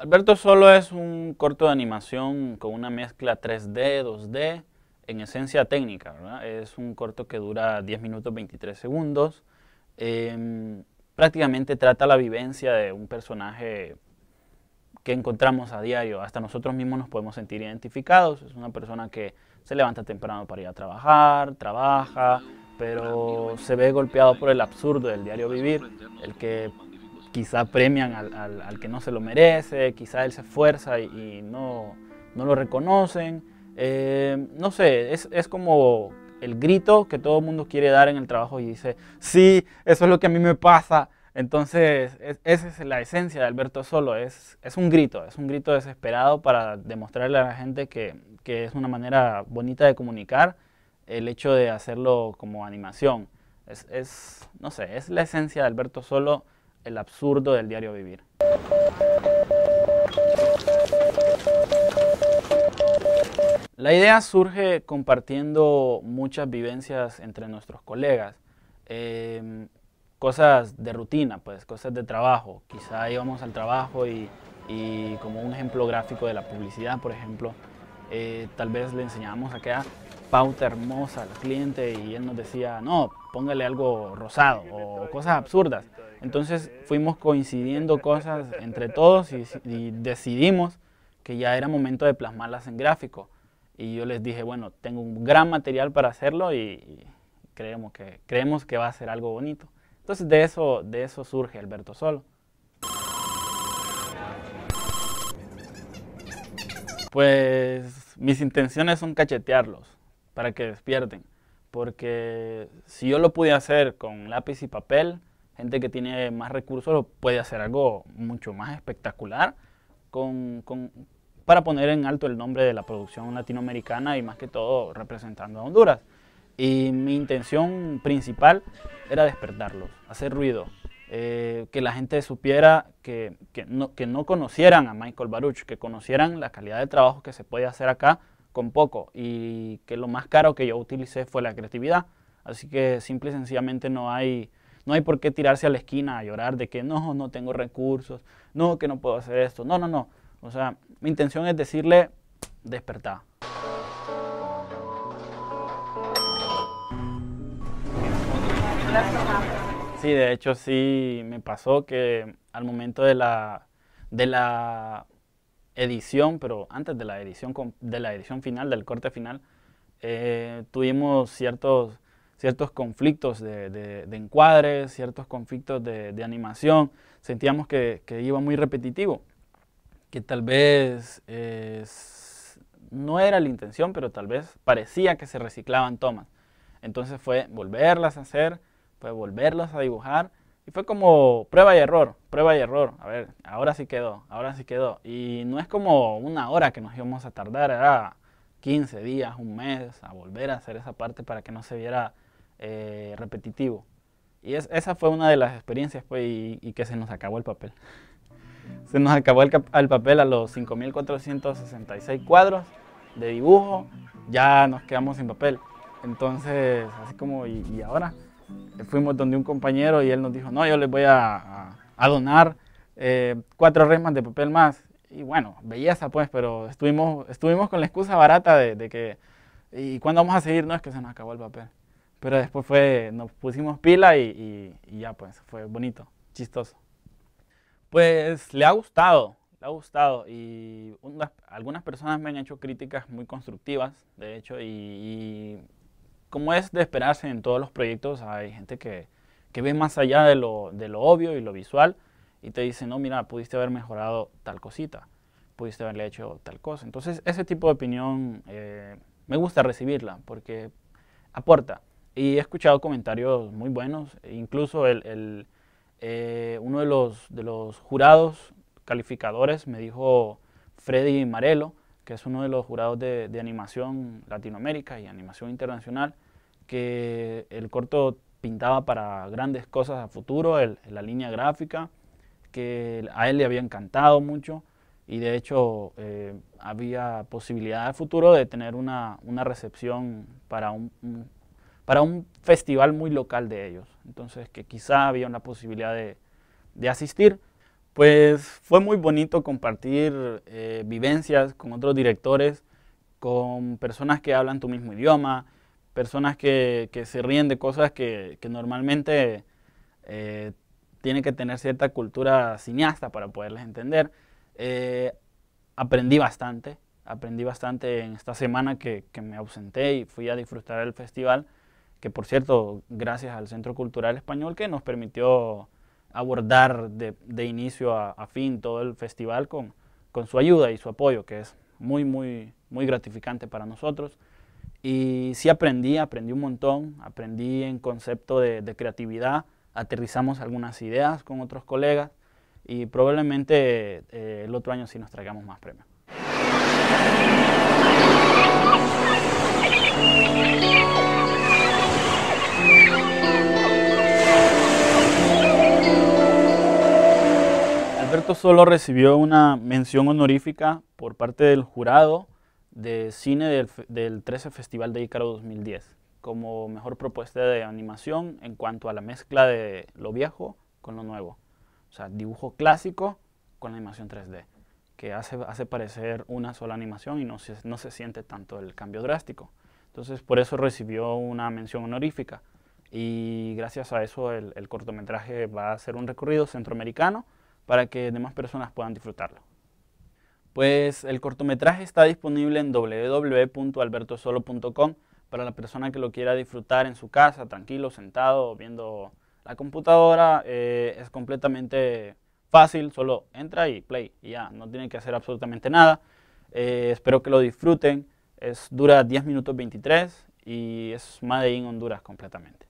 Alberto solo es un corto de animación con una mezcla 3D, 2D, en esencia técnica, Es un corto que dura 10 minutos 23 segundos. Em, prácticamente trata la vivencia de un personaje que encontramos a diario. Hasta nosotros mismos nos podemos sentir identificados. Es una persona que se levanta temprano para ir a trabajar, trabaja, pero se ve golpeado por el absurdo del diario vivir, el que quizá premian al, que no se lo merece, quizá él se esfuerza y, no, lo reconocen. Eh, no sé, es, es como el grito que todo el mundo quiere dar en el trabajo y dice, sí, eso es lo que a mí me pasa, entonces, esa es la esencia de Alberto Solo, es, es un grito, es un grito desesperado para demostrarle a la gente que, es una manera bonita de comunicar el hecho de hacerlo como animación. Es, no sé, es la esencia de Alberto Solo, el absurdo del diario vivir. La idea surge compartiendo muchas vivencias entre nuestros colegas. Em, cosas de rutina, pues cosas de trabajo. Quizá íbamos al trabajo y, y como un ejemplo gráfico de la publicidad, por ejemplo, eh, tal vez le enseñábamos aquella pauta hermosa al cliente y él nos decía, no, póngale algo rosado o cosas absurdas. Entonces fuimos coincidiendo cosas entre todos y, decidimos que ya era momento de plasmarlas en gráfico. Y yo les dije, bueno, tengo un gran material para hacerlo y, y creemos, que, creemos que va a ser algo bonito. Entonces de eso, de eso surge Alberto Sol. Pues mis intenciones son cachetearlos para que despierten, porque si yo lo pude hacer con lápiz y papel, gente que tiene más recursos puede hacer algo mucho más espectacular con, para poner en alto el nombre de la producción latinoamericana y más que todo representando a Honduras. Y mi intención principal era despertarlos, hacer ruido, eh, que la gente supiera, que, que, no, que no conocieran a Michael Baruch, que conocieran la calidad de trabajo que se puede hacer acá con poco y que lo más caro que yo utilicé fue la creatividad. Así que simple y sencillamente no hay, no hay por qué tirarse a la esquina a llorar de que no, no tengo recursos, no, que no puedo hacer esto. No, no, no. O sea, mi intención es decirle, despertar. Sí, de hecho sí me pasó que al momento de la, de la edición, pero antes de la edición, de la edición final, del corte final, eh, tuvimos ciertos, ciertos conflictos de, encuadres, ciertos conflictos de, animación, sentíamos que, iba muy repetitivo, que tal vez no era la intención, pero tal vez parecía que se reciclaban tomas. Entonces fue volverlas a hacer, pues volverlos a dibujar. Y fue como prueba y error, prueba y error. A ver, ahora sí quedó, ahora sí quedó. Y no es como una hora que nos íbamos a tardar, era 15 días, un mes, a volver a hacer esa parte para que no se viera eh, repetitivo. Y esa fue una de las experiencias pues, y, que se nos acabó el papel. Se nos acabó el, papel a los 5.466 cuadros de dibujo, ya nos quedamos sin papel. Entonces, así como, y ahora? fuimos donde un compañero y él nos dijo, no, yo les voy a, a, donar eh, cuatro resmas de papel más. Y bueno, belleza pues, pero estuvimos, estuvimos con la excusa barata de, que, ¿y cuándo vamos a seguir? No, es que se nos acabó el papel. Pero después fue, nos pusimos pila y, ya pues, fue bonito, chistoso. Pues le ha gustado, le ha gustado y algunas personas me han hecho críticas muy constructivas, de hecho, y como es de esperarse en todos los proyectos, hay gente que, ve más allá de lo, obvio y lo visual y te dice, no, mira, pudiste haber mejorado tal cosita, pudiste haberle hecho tal cosa. Entonces, ese tipo de opinión eh, me gusta recibirla porque aporta. Y he escuchado comentarios muy buenos, e incluso el, eh, uno de los, de los jurados calificadores me dijo Freddy Marelo, que es uno de los jurados de, animación Latinoamérica y animación internacional, que el corto pintaba para grandes cosas a futuro, el, la línea gráfica, que a él le había encantado mucho y de hecho eh, había posibilidad a futuro de tener una, recepción para un, para un festival muy local de ellos. Entonces que quizá había una posibilidad de asistir pues fue muy bonito compartir eh, vivencias con otros directores, con personas que hablan tu mismo idioma, personas que, se ríen de cosas que, normalmente eh, tienen que tener cierta cultura cineasta para poderles entender. Eh, aprendí bastante, aprendí bastante en esta semana que, que me ausenté y fui a disfrutar del festival, que por cierto, gracias al Centro Cultural Español que nos permitió abordar de, inicio a, fin todo el festival con, su ayuda y su apoyo, que es muy, muy, muy gratificante para nosotros. Y sí aprendí, aprendí un montón, aprendí en concepto de, creatividad, aterrizamos algunas ideas con otros colegas y probablemente eh, el otro año sí nos traigamos más premios. solo recibió una mención honorífica por parte del jurado de cine del, 13 Festival de Ícaro 2010 como mejor propuesta de animación en cuanto a la mezcla de lo viejo con lo nuevo. O sea, dibujo clásico con animación 3D, que hace, hace parecer una sola animación y no se, no se siente tanto el cambio drástico. Entonces, por eso recibió una mención honorífica. Y gracias a eso el cortometraje va a ser un recorrido centroamericano para que demás personas puedan disfrutarlo. Pues el cortometraje está disponible en www.albertosolo.com para la persona que lo quiera disfrutar en su casa, tranquilo, sentado, viendo la computadora. Eh, es completamente fácil, solo entra y play y ya, no tiene que hacer absolutamente nada. Eh, espero que lo disfruten. Es, dura 10 minutos 23 y es Made in Honduras completamente.